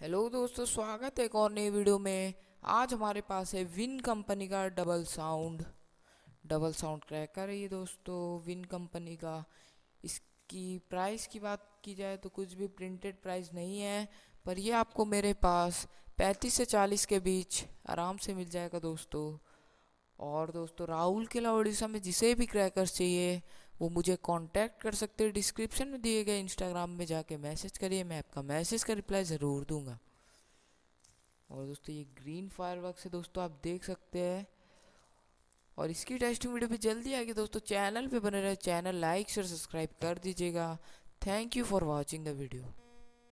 hello दोस्तों स्वागत है एक और नई वीडियो में आज हमारे पास है विन कंपनी का double sound double sound cracker है ये दोस्तों विन कंपनी का इसकी प्राइस की बात की जाए तो कुछ भी प्रिंटेड प्राइस नहीं है पर ये आपको मेरे पास 35 से 40 के बीच आराम से मिल जाएगा दोस्तों और दोस्तों राहुल किला उड़ीसा में जिसे भी क्रैकर चाहिए वो मुझे कांटेक्ट कर सकते हैं डिस्क्रिप्शन में दिए गए इंस्टाग्राम में जाके मैसेज करिए मैं आपका मैसेज का रिप्लाई ज़रूर दूंगा और दोस्तों ये ग्रीन फायर वर्क से दोस्तों आप देख सकते हैं और इसकी टेस्टिंग वीडियो भी जल्दी आएगी दोस्तों चैनल पे बने रहे चैनल लाइक और सब्सक्राइब कर दीजिएगा thank you for watching the video